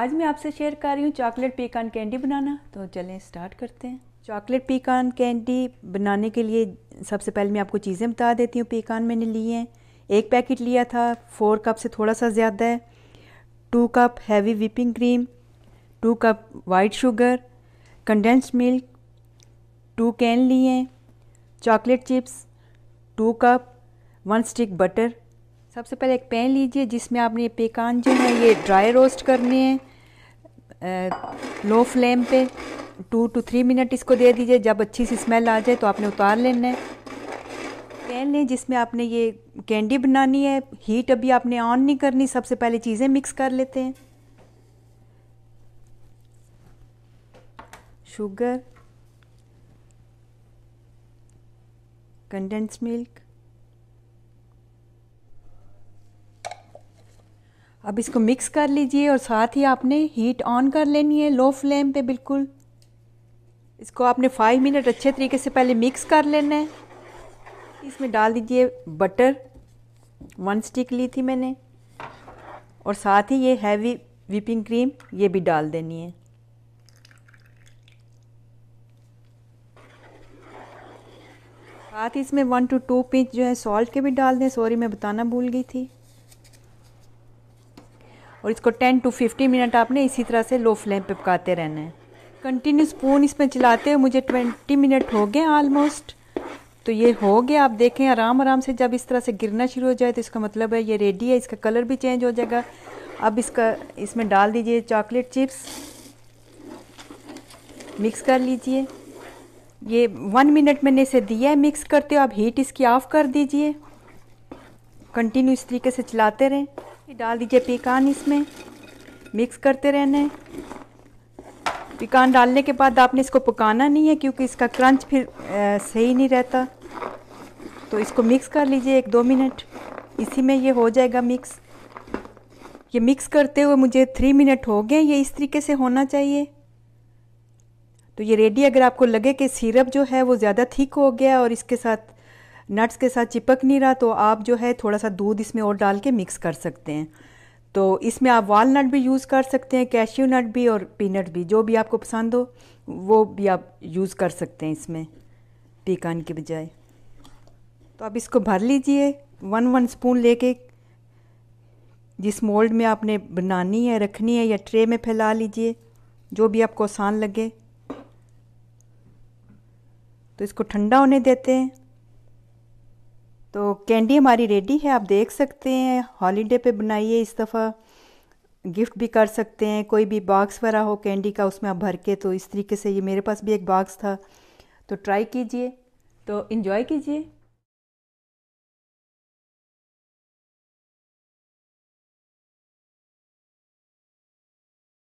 आज मैं आपसे शेयर कर रही हूँ चॉकलेट पीकान कैंडी बनाना तो चलें स्टार्ट करते हैं चॉकलेट पीकान कैंडी बनाने के लिए सबसे पहले मैं आपको चीज़ें बता देती हूँ पीकान मैंने लिए हैं एक पैकेट लिया था फोर कप से थोड़ा सा ज़्यादा है two cup heavy whipping cream two cup white sugar condensed milk two can लिए हैं chocolate chips two cup one stick butter सबसे पहले एक पैन लीजिए जिसमें आपने पेकान जो है ये ड्राई रोस्ट करने हैं लो फ्लेम पे टू टू थ्री मिनट इसको दे दीजिए जब अच्छी सी स्मेल आ जाए तो आपने उतार लेना है पैन लें जिसमें आपने ये कैंडी बनानी है हीट अभी आपने ऑन नहीं करनी सबसे पहले चीज़ें मिक्स कर लेते हैं शुगर कंडेंस मिल्क अब इसको मिक्स कर लीजिए और साथ ही आपने हीट ऑन कर लेनी है लो फ्लेम पे बिल्कुल इसको आपने फाइव मिनट अच्छे तरीके से पहले मिक्स कर लेना है इसमें डाल दीजिए बटर वन स्टिक ली थी मैंने और साथ ही ये हैवी विपिंग क्रीम ये भी डाल देनी है साथ ही इसमें वन टू टू पिंच जो है सॉल्ट के भी डाल दें सॉरी मैं बताना भूल गई थी और इसको 10 टू 15 मिनट आपने इसी तरह से लो फ्लेम पे पकाते रहना है कंटिन्यू स्पून इसमें चलाते हुए मुझे 20 मिनट हो गए ऑलमोस्ट तो ये हो गया आप देखें आराम आराम से जब इस तरह से गिरना शुरू हो जाए तो इसका मतलब है ये रेडी है इसका कलर भी चेंज हो जाएगा अब इसका इसमें डाल दीजिए चॉकलेट चिप्स मिक्स कर लीजिए ये वन मिनट मैंने इसे दिया है मिक्स करते हो आप हीट इसकी ऑफ कर दीजिए कंटिन्यू इस तरीके से चलाते रहें डाल दीजिए पिकान इसमें मिक्स करते रहना है पिकान डालने के बाद आपने इसको पकाना नहीं है क्योंकि इसका क्रंच फिर आ, सही नहीं रहता तो इसको मिक्स कर लीजिए एक दो मिनट इसी में ये हो जाएगा मिक्स ये मिक्स करते हुए मुझे थ्री मिनट हो गए ये इस तरीके से होना चाहिए तो ये रेडी अगर आपको लगे कि सिरप जो है वो ज़्यादा थिक हो गया और इसके साथ नट्स के साथ चिपक नहीं रहा तो आप जो है थोड़ा सा दूध इसमें और डाल के मिक्स कर सकते हैं तो इसमें आप वाल नट भी यूज़ कर सकते हैं कैश्यू नट भी और पीनट भी जो भी आपको पसंद हो वो भी आप यूज़ कर सकते हैं इसमें पीकान के बजाय तो आप इसको भर लीजिए वन वन स्पून लेके जिस मोल्ड में आपने बनानी है रखनी है या ट्रे में फैला लीजिए जो भी आपको आसान लगे तो इसको ठंडा होने देते हैं तो कैंडी हमारी रेडी है आप देख सकते हैं हॉलीडे पे बनाइए इस दफ़ा गिफ्ट भी कर सकते हैं कोई भी बॉक्स भरा हो कैंडी का उसमें आप भर के तो इस तरीके से ये मेरे पास भी एक बॉक्स था तो ट्राई कीजिए तो इन्जॉय कीजिए